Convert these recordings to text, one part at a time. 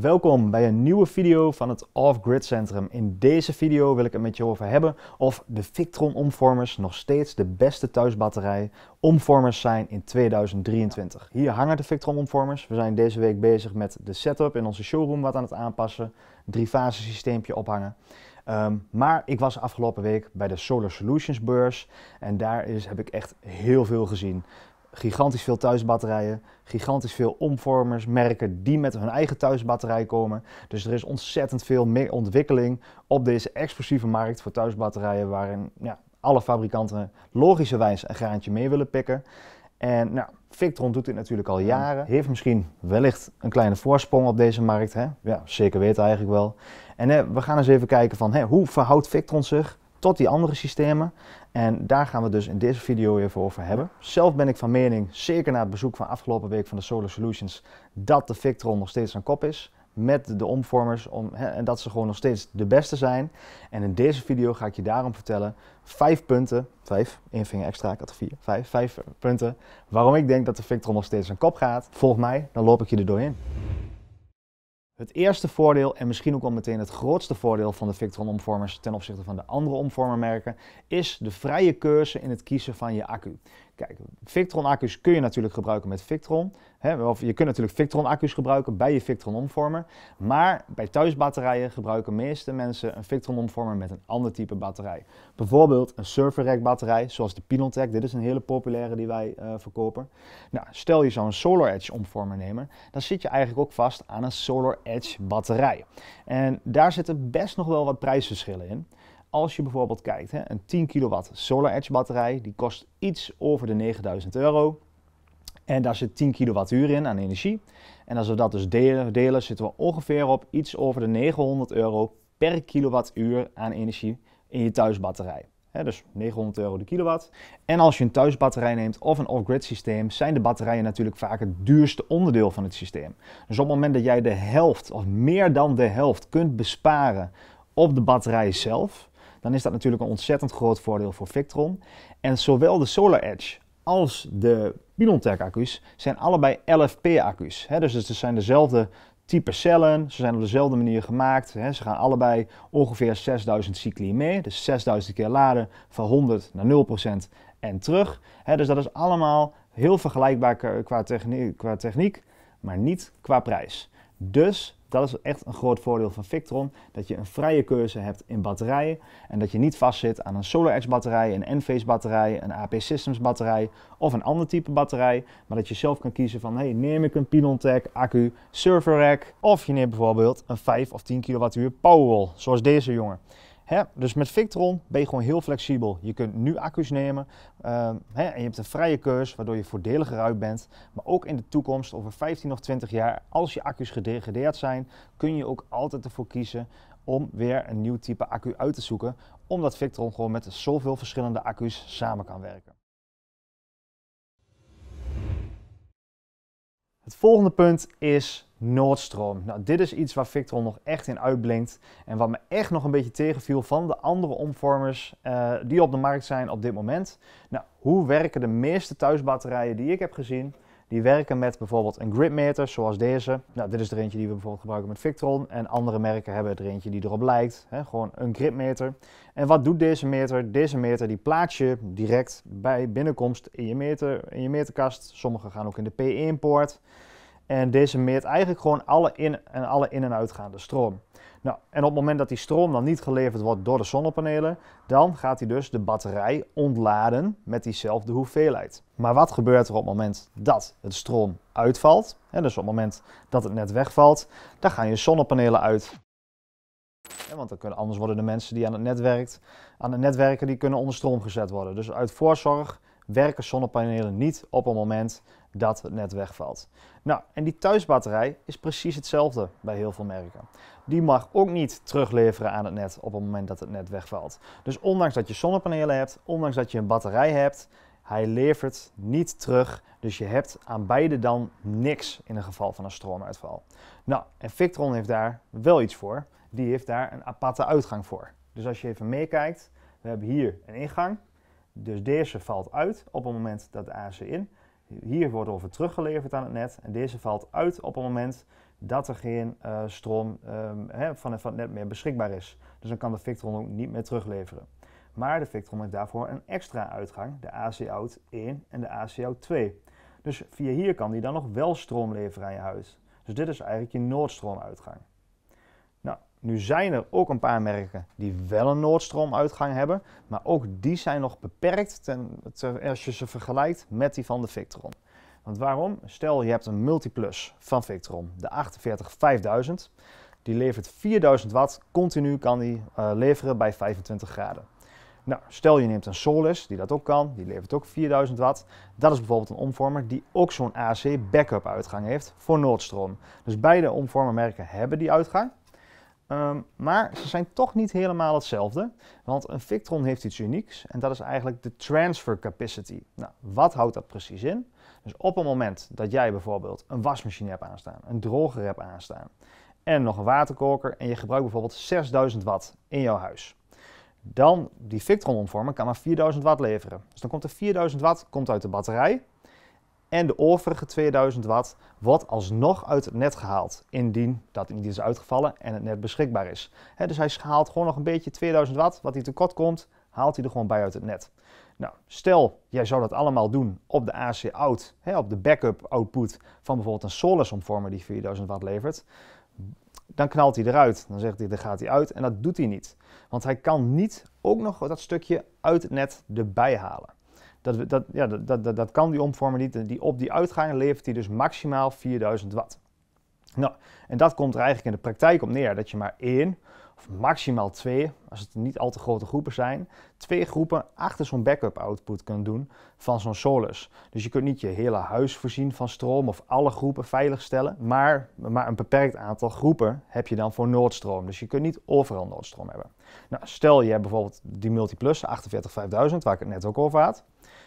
Welkom bij een nieuwe video van het Off-Grid Centrum. In deze video wil ik het met je over hebben of de Victron omvormers nog steeds de beste thuisbatterij omvormers zijn in 2023. Hier hangen de Victron omvormers. We zijn deze week bezig met de setup in onze showroom wat aan het aanpassen. Drie fase systeempje ophangen. Ehm, maar ik was afgelopen week bij de Solar Solutions beurs en daar is, heb ik echt heel veel gezien gigantisch veel thuisbatterijen, gigantisch veel omvormers, merken die met hun eigen thuisbatterij komen. Dus er is ontzettend veel meer ontwikkeling op deze explosieve markt voor thuisbatterijen, waarin ja, alle fabrikanten logischerwijs een graantje mee willen pikken. En nou, Victron doet dit natuurlijk al jaren. Heeft misschien wellicht een kleine voorsprong op deze markt. Hè? Ja, zeker weten eigenlijk wel. En hè, eh, we gaan eens even kijken van hè, hoe verhoudt Victron zich tot die andere systemen. En daar gaan we dus in deze video even over hebben. Zelf ben ik van mening, zeker na het bezoek van afgelopen week van de Solar Solutions, dat de Victron nog steeds aan kop is met de omvormers om, en dat ze gewoon nog steeds de beste zijn. En in deze video ga ik je daarom vertellen vijf punten, vijf, één vinger extra, ik had vier, vijf, vijf punten, waarom ik denk dat de Victron nog steeds aan kop gaat. Volg mij, dan loop ik je er doorheen. Het eerste voordeel en misschien ook al meteen het grootste voordeel van de Victron omvormers ten opzichte van de andere omvormermerken is de vrije keuze in het kiezen van je accu. Kijk, Victron-accu's kun je natuurlijk gebruiken met Victron. Hè, of je kunt natuurlijk Victron-accu's gebruiken bij je Victron-omvormer. Maar bij thuisbatterijen gebruiken meeste mensen een Victron-omvormer met een ander type batterij. Bijvoorbeeld een rack batterij zoals de Pinontech. Dit is een hele populaire die wij eh, verkopen. Nou, stel je zo'n een Solar Edge-omvormer nemen, dan zit je eigenlijk ook vast aan een Solar Edge-batterij. En daar zitten best nog wel wat prijsverschillen in als je bijvoorbeeld kijkt, hè, een 10 kilowatt Solar Edge batterij, die kost iets over de 9000 euro. En daar zit 10 kilowattuur in aan energie. En als we dat dus delen, delen, zitten we ongeveer op iets over de 900 euro per kilowattuur aan energie in je thuisbatterij. dus 900 euro de kilowatt. En als je een thuisbatterij neemt of een off-grid systeem, zijn de batterijen natuurlijk vaak het duurste onderdeel van het systeem. Dus op het moment dat jij de helft of meer dan de helft kunt besparen op de batterij zelf, dan is dat natuurlijk een ontzettend groot voordeel voor Victron. En zowel de Solar Edge als de Pilontech accu's zijn allebei LFP accu's. dus het zijn dezelfde type cellen, ze zijn op dezelfde manier gemaakt. He, ze gaan allebei ongeveer 6000 cycli mee, dus 6000 keer laden van 100 naar 0% en terug. He, dus dat is allemaal heel vergelijkbaar qua, qua techniek, maar niet qua prijs. Dus dat is echt een groot voordeel van Victron, dat je een vrije keuze hebt in batterijen en dat je niet vastzit aan een SolarX batterij, een Enphase batterij, een AP Systems batterij of een ander type batterij, maar dat je zelf kan kiezen van hey, neem ik een Pinontech accu, server rack of je neemt bijvoorbeeld een 5 of 10 kWh Powerwall, zoals deze jongen. Hè? Dus met Victron ben je gewoon heel flexibel. Je kunt nu accu's nemen ehm, hè? en je hebt een vrije keus waardoor je voordeliger uit bent. Maar ook in de toekomst, over 15 of 20 jaar, als je accu's gedegradeerd zijn, kun je ook altijd ervoor kiezen om weer een nieuw type accu uit te zoeken. Omdat Victron gewoon met zoveel verschillende accu's samen kan werken. Het volgende punt is Noordstroom. Nou, dit is iets waar Victron nog echt in uitblinkt en wat me echt nog een beetje tegenviel van de andere omvormers eh, die op de markt zijn op dit moment. Nou, hoe werken de meeste thuisbatterijen die ik heb gezien? Die werken met bijvoorbeeld een gridmeter, zoals deze. Nou, dit is er eentje die we bijvoorbeeld gebruiken met Victron. En andere merken hebben er eentje die erop lijkt. Hè? Gewoon een gridmeter. En wat doet deze meter? Deze meter die plaats je direct bij binnenkomst in je, meter, in je meterkast. Sommige gaan ook in de P1-poort. En deze meert eigenlijk gewoon alle in- en, alle in- en uitgaande stroom. Nou, en op het moment dat die stroom dan niet geleverd wordt door de zonnepanelen, dan gaat hij dus de batterij ontladen met diezelfde hoeveelheid. Maar wat gebeurt er op het moment dat het stroom uitvalt? En dus op het moment dat het net wegvalt, dan gaan je zonnepanelen uit. want dan kunnen, anders worden de mensen die aan het, werkt, aan het netwerken die kunnen onder stroom gezet worden. Dus uit voorzorg werken zonnepanelen niet op het moment dat net wegvalt. Nou, en die thuisbatterij is precies hetzelfde bij heel veel merken. Die mag ook niet terugleveren aan het net op het moment dat het net wegvalt. Dus ondanks dat je zonnepanelen hebt, ondanks dat je een batterij hebt, hij levert niet terug. Dus je hebt aan beide dan niks in het geval van een stroomuitval. Nou, en Victron heeft daar wel iets voor. Die heeft daar een aparte uitgang voor. Dus als je even meekijkt, we hebben hier een ingang. Dus deze valt uit op het moment dat de AC in. Hier wordt over teruggeleverd aan het net. En deze valt uit op het moment dat er geen eh, stroom ehm, van, het, van, het net meer beschikbaar is. Dus dan kan de Victron ook niet meer terugleveren. Maar de Victron heeft daarvoor een extra uitgang, de AC-out 1 en de AC-out 2. Dus via hier kan die dan nog wel stroom leveren aan je huis. Dus dit is eigenlijk je noordstroom nu zijn er ook een paar merken die wel een Noordstroom-uitgang hebben, maar ook die zijn nog beperkt ten, als je ze vergelijkt met die van de Victron. Want waarom? Stel je hebt een multiplus van Victron, de 5000. Die levert 4000 watt, continu kan die eh, leveren bij 25 graden. Nou, stel je neemt een Solis, die dat ook kan, die levert ook 4000 watt. Dat is bijvoorbeeld een omvormer die ook zo'n AC backup uitgang heeft voor Noordstroom. Dus beide omvormermerken hebben die uitgang, Ehm, maar ze zijn toch niet helemaal hetzelfde, want een Victron heeft iets unieks en dat is eigenlijk de transfer capacity. Nou, wat houdt dat precies in? Dus op het moment dat jij bijvoorbeeld een wasmachine hebt aanstaan, een droger hebt aanstaan en nog een waterkoker en je gebruikt bijvoorbeeld 6000 watt in jouw huis, dan die Victron-omvormer kan maar 4000 watt leveren. Dus dan komt de 4000 watt komt uit de batterij en de overige 2000 watt wordt alsnog uit het net gehaald, indien dat niet is uitgevallen en het net beschikbaar is. dus hij haalt gewoon nog een beetje 2000 watt, wat hij tekort komt, haalt hij er gewoon bij uit het net. Nou, stel jij zou dat allemaal doen op de AC out, op de backup output van bijvoorbeeld een Solis omvormer die 4000 watt levert, dan knalt hij eruit. Dan zegt hij, dan gaat hij uit en dat doet hij niet. Want hij kan niet ook nog dat stukje uit het net erbij halen. Dat, dat, ja, dat, dat, dat kan die omvormer niet. Die op die uitgang levert hij dus maximaal 4000 watt. Nou, en dat komt er eigenlijk in de praktijk op neer dat je maar één of maximaal twee, als het niet al te grote groepen zijn, twee groepen achter zo'n backup output kunnen doen van zo'n solus. Dus je kunt niet je hele huis voorzien van stroom of alle groepen veilig stellen, maar, maar een beperkt aantal groepen heb je dan voor noodstroom. Dus je kunt niet overal noodstroom hebben. Nou, stel je hebt bijvoorbeeld die multiplus 48-5000, waar ik het net ook over had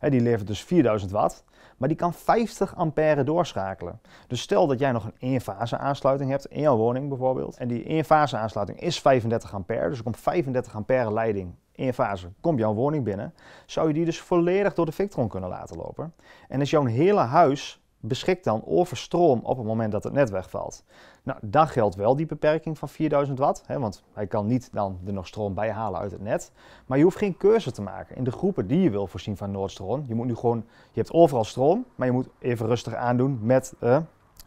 die levert dus 4000 watt, maar die kan 50 ampère doorschakelen. Dus stel dat jij nog een eenfase aansluiting hebt in jouw woning bijvoorbeeld. En die eenfase aansluiting is 35 ampère, dus er komt 35 ampère leiding in fase komt jouw woning binnen, zou je die dus volledig door de Victron kunnen laten lopen. En is jouw hele huis beschikt dan over stroom op het moment dat het net wegvalt. Nou, daar geldt wel die beperking van 4000 watt, hè, want hij kan niet dan er nog stroom bij halen uit het net. Maar je hoeft geen keuze te maken in de groepen die je wil voorzien van Noordstroom. Je moet nu gewoon, je hebt overal stroom, maar je moet even rustig aandoen met eh,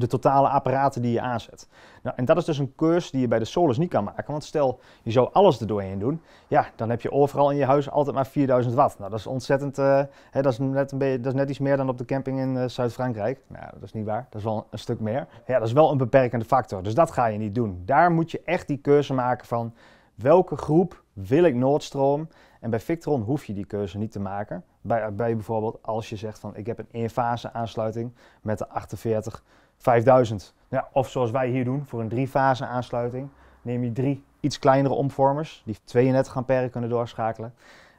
de totale apparaten die je aanzet. Nou, en dat is dus een keus die je bij de Solus niet kan maken. Want stel, je zou alles er doorheen doen. Ja, dan heb je overal in je huis altijd maar 4000 watt. Nou, dat is ontzettend. Uh, hè, dat, is net een beetje, dat is net iets meer dan op de camping in eh, Zuid-Frankrijk. Nou, dat is niet waar. Dat is wel een stuk meer. Ja, dat is wel een beperkende factor. Dus dat ga je niet doen. Daar moet je echt die keuze maken van welke groep wil ik Noordstroom? En bij Victron hoef je die keuze niet te maken. Bij, bij bijvoorbeeld als je zegt van ik heb een eenfase aansluiting met de 48 5000. of zoals wij hier doen, voor een driefase aansluiting, neem je drie iets kleinere omvormers, die 32 ampère kunnen doorschakelen.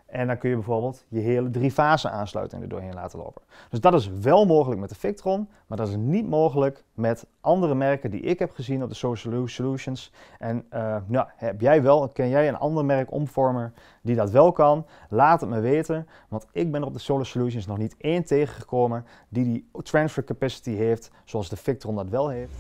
En dan kun je bijvoorbeeld je hele drie fasen aansluiting er doorheen laten lopen. Dus dat is wel mogelijk met de Victron, maar dat is niet mogelijk met andere merken die ik heb gezien op de Solar Solutions. En eh, nou, heb jij wel, ken jij een ander merk omvormer die dat wel kan? Laat het me weten, want ik ben op de Solar Solutions nog niet één tegengekomen die die transfer capacity heeft zoals de Victron dat wel heeft.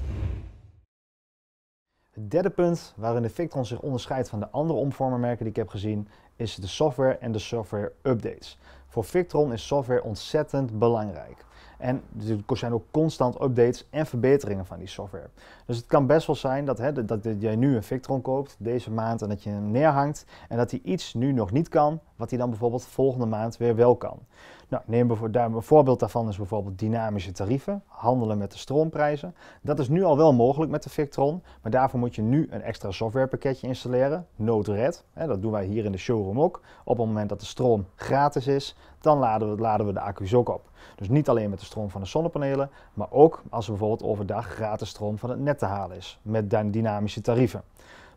Het derde punt waarin de Victron zich onderscheidt van de andere omvormermerken die ik heb gezien, is de software en de software updates. Voor Victron is software ontzettend belangrijk. En er zijn ook constant updates en verbeteringen van die software. Dus het kan best wel zijn dat, hè, dat, dat jij nu een Victron koopt deze maand en dat je hem neerhangt en dat hij iets nu nog niet kan, wat hij dan bijvoorbeeld volgende maand weer wel kan. Nou, neem een voorbeeld daarvan is bijvoorbeeld dynamische tarieven, handelen met de stroomprijzen. Dat is nu al wel mogelijk met de Victron, maar daarvoor moet je nu een extra softwarepakketje installeren, Node-RED. Dat doen wij hier in de showroom ook. Op het moment dat de stroom gratis is, dan laden we, laden we de accu's ook op. Dus niet alleen met de stroom van de zonnepanelen, maar ook als er bijvoorbeeld overdag gratis stroom van het net te halen is met dynamische tarieven.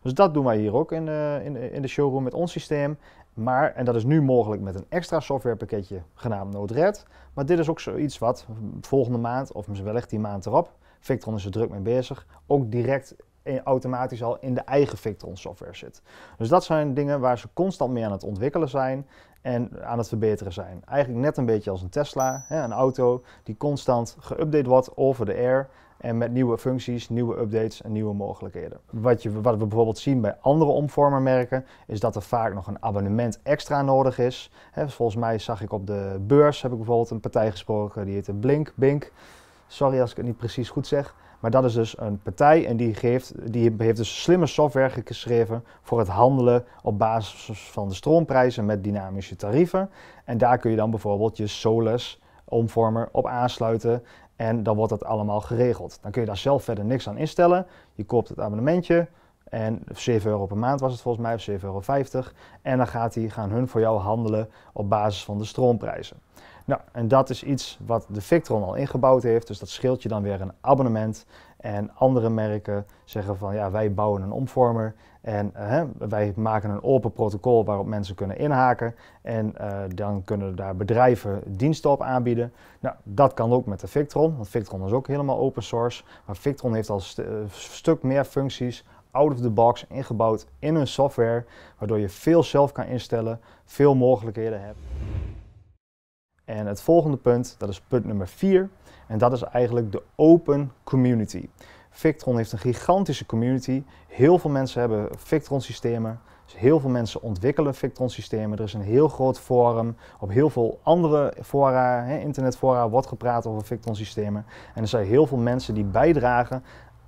Dus dat doen wij hier ook in eh, de, in, in de showroom met ons systeem. Maar, en dat is nu mogelijk met een extra softwarepakketje genaamd Noodred. Maar dit is ook zoiets wat volgende maand, of wellicht die maand erop, Victron is er druk mee bezig, ook direct automatisch al in de eigen Victron software zit. Dus dat zijn dingen waar ze constant mee aan het ontwikkelen zijn en aan het verbeteren zijn. Eigenlijk net een beetje als een Tesla, hè, een auto die constant geüpdate wordt over de air en met nieuwe functies, nieuwe updates en nieuwe mogelijkheden. Wat, je, wat we bijvoorbeeld zien bij andere omvormermerken is dat er vaak nog een abonnement extra nodig is. volgens mij zag ik op de beurs, heb ik bijvoorbeeld een partij gesproken, die heette Blink, Bink. Sorry als ik het niet precies goed zeg. Maar dat is dus een partij en die, geeft, die heeft dus slimme software geschreven voor het handelen op basis van de stroomprijzen met dynamische tarieven. En daar kun je dan bijvoorbeeld je Solus omvormer op aansluiten en dan wordt dat allemaal geregeld. Dan kun je daar zelf verder niks aan instellen. Je koopt het abonnementje, en 7 euro per maand was het volgens mij, of 7,50 euro. En dan gaat hij gaan hun voor jou handelen op basis van de stroomprijzen. Nou, en dat is iets wat de Victron al ingebouwd heeft. Dus dat scheelt je dan weer een abonnement. En andere merken zeggen van ja, wij bouwen een omvormer. En eh, hè, wij maken een open protocol waarop mensen kunnen inhaken. En eh, dan kunnen daar bedrijven diensten op aanbieden. Nou, dat kan ook met de Victron. Want Victron is ook helemaal open source. Maar Victron heeft al st eh, stuk meer functies out of the box ingebouwd in hun software, waardoor je veel zelf kan instellen, veel mogelijkheden hebt. En het volgende punt, dat is punt nummer 4, en dat is eigenlijk de open community. Victron heeft een gigantische community. Heel veel mensen hebben Victron systemen. Dus heel veel mensen ontwikkelen Victron systemen. Er is een heel groot forum. Op heel veel andere fora, internetfora, wordt gepraat over Victron systemen. En er zijn heel veel mensen die bijdragen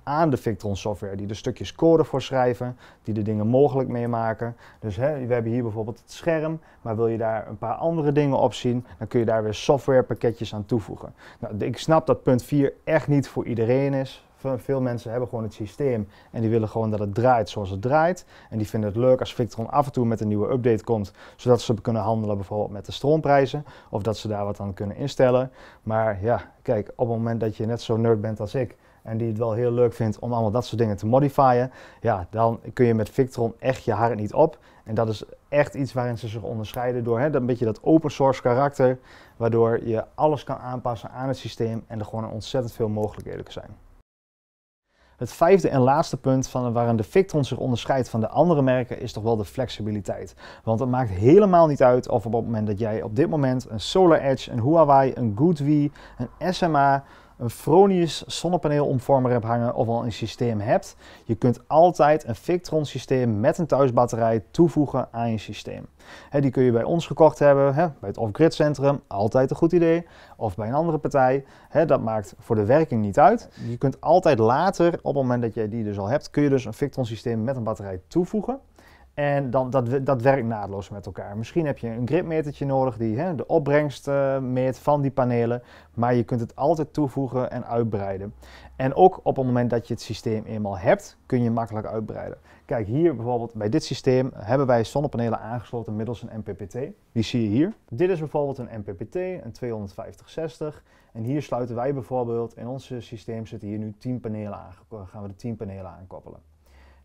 aan de Victron software, die de stukjes code voor schrijven, die de dingen mogelijk mee maken. Dus hè, we hebben hier bijvoorbeeld het scherm, maar wil je daar een paar andere dingen op zien, dan kun je daar weer softwarepakketjes aan toevoegen. Nou, ik snap dat punt 4 echt niet voor iedereen is. Veel mensen hebben gewoon het systeem en die willen gewoon dat het draait zoals het draait. En die vinden het leuk als Victron af en toe met een nieuwe update komt, zodat ze kunnen handelen bijvoorbeeld met de stroomprijzen. Of dat ze daar wat aan kunnen instellen. Maar ja, kijk, op het moment dat je net zo nerd bent als ik, en die het wel heel leuk vindt om allemaal dat soort dingen te modifieren, ja, dan kun je met Victron echt je hart niet op. En dat is echt iets waarin ze zich onderscheiden door hè, dat een beetje dat open source karakter, waardoor je alles kan aanpassen aan het systeem en er gewoon ontzettend veel mogelijkheden zijn. Het vijfde en laatste punt van waarin de Victron zich onderscheidt van de andere merken is toch wel de flexibiliteit. Want het maakt helemaal niet uit of op het moment dat jij op dit moment een Solar Edge, een Huawei, een GoodWe, een SMA, een Fronius zonnepaneelomvormer heb hangen of al een systeem hebt, je kunt altijd een Victron systeem met een thuisbatterij toevoegen aan je systeem. die kun je bij ons gekocht hebben, bij het off-grid centrum, altijd een goed idee, of bij een andere partij. dat maakt voor de werking niet uit. Je kunt altijd later, op het moment dat jij die dus al hebt, kun je dus een Victron systeem met een batterij toevoegen. En dan, dat, dat werkt naadloos met elkaar. Misschien heb je een gripmetertje nodig die hè, de opbrengst eh, meet van die panelen. Maar je kunt het altijd toevoegen en uitbreiden. En ook op het moment dat je het systeem eenmaal hebt, kun je makkelijk uitbreiden. Kijk, hier bijvoorbeeld bij dit systeem hebben wij zonnepanelen aangesloten middels een MPPT. Die zie je hier. Dit is bijvoorbeeld een MPPT, een 25060. En hier sluiten wij bijvoorbeeld, in ons systeem zitten hier nu 10 panelen aan. Gaan we de 10 panelen aankoppelen.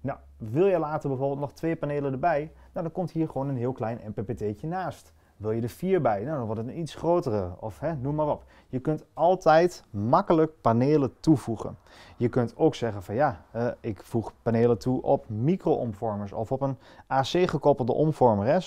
Nou, wil je later bijvoorbeeld nog twee panelen erbij, nou, dan komt hier gewoon een heel klein MPPT'tje naast. Wil je er vier bij, nou, dan wordt het een iets grotere of hè, noem maar op. Je kunt altijd makkelijk panelen toevoegen. Je kunt ook zeggen van ja, eh, ik voeg panelen toe op micro-omvormers of op een AC-gekoppelde omvormer, hè, eh,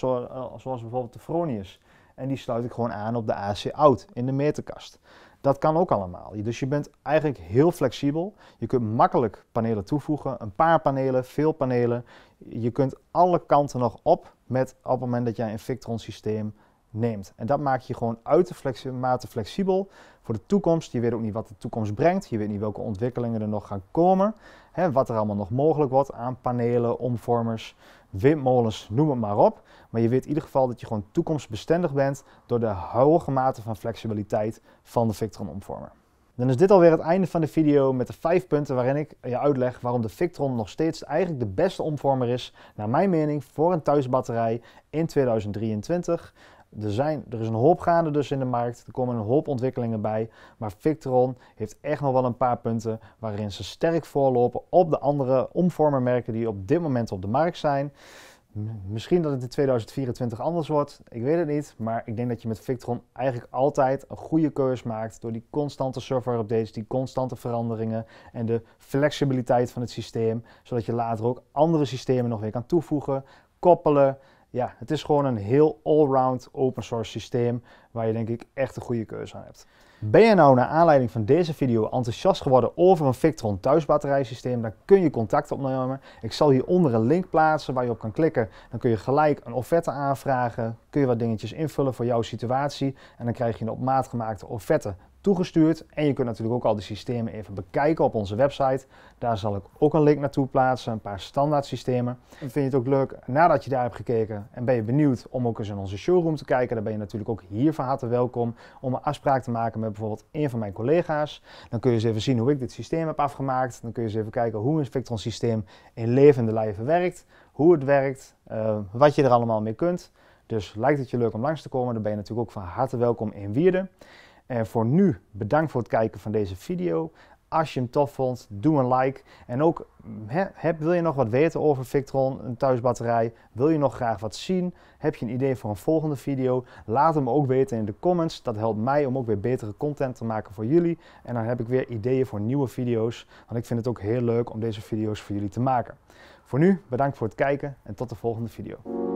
zoals bijvoorbeeld de Fronius. En die sluit ik gewoon aan op de AC-out in de meterkast. Dat kan ook allemaal. Dus je bent eigenlijk heel flexibel. Je kunt makkelijk panelen toevoegen, een paar panelen, veel panelen. Je kunt alle kanten nog op met op het moment dat jij een Victron systeem neemt. En dat maakt je gewoon uitermate flexi flexibel voor de toekomst. Je weet ook niet wat de toekomst brengt. Je weet niet welke ontwikkelingen er nog gaan komen. Hè, wat er allemaal nog mogelijk wordt aan panelen, omvormers, windmolens, noem het maar op. Maar je weet in ieder geval dat je gewoon toekomstbestendig bent door de hoge mate van flexibiliteit van de Victron omvormer. Dan is dit alweer het einde van de video met de 5 punten waarin ik je uitleg waarom de Victron nog steeds eigenlijk de beste omvormer is, naar mijn mening, voor een thuisbatterij in 2023. Er, zijn, er is een hoop gaande dus in de markt. Er komen een hoop ontwikkelingen bij. Maar Victron heeft echt nog wel een paar punten waarin ze sterk voorlopen op de andere omvormermerken die op dit moment op de markt zijn. Misschien dat het in 2024 anders wordt, ik weet het niet. Maar ik denk dat je met Victron eigenlijk altijd een goede keuze maakt door die constante software updates, die constante veranderingen en de flexibiliteit van het systeem. Zodat je later ook andere systemen nog weer kan toevoegen, koppelen ja, het is gewoon een heel allround open source systeem waar je denk ik echt een goede keuze aan hebt. Ben je nou naar aanleiding van deze video enthousiast geworden over een Victron thuisbatterijsysteem, dan kun je contact opnemen. Ik zal hieronder een link plaatsen waar je op kan klikken. Dan kun je gelijk een offerte aanvragen, kun je wat dingetjes invullen voor jouw situatie en dan krijg je een op maat gemaakte offerte toegestuurd. En je kunt natuurlijk ook al de systemen even bekijken op onze website. Daar zal ik ook een link naartoe plaatsen, een paar standaard systemen. vind je het ook leuk nadat je daar hebt gekeken en ben je benieuwd om ook eens in onze showroom te kijken, dan ben je natuurlijk ook hier van harte welkom om een afspraak te maken met bijvoorbeeld een van mijn collega's. Dan kun je eens even zien hoe ik dit systeem heb afgemaakt. Dan kun je eens even kijken hoe een Victron systeem in levende lijven werkt. Hoe het werkt, eh, wat je er allemaal mee kunt. Dus lijkt het je leuk om langs te komen, dan ben je natuurlijk ook van harte welkom in Wierden. En voor nu bedankt voor het kijken van deze video. Als je hem tof vond, doe een like. En ook, heb, wil je nog wat weten over Victron, een thuisbatterij? Wil je nog graag wat zien? Heb je een idee voor een volgende video? Laat hem ook weten in de comments. Dat helpt mij om ook weer betere content te maken voor jullie. En dan heb ik weer ideeën voor nieuwe video's. Want ik vind het ook heel leuk om deze video's voor jullie te maken. Voor nu, bedankt voor het kijken en tot de volgende video.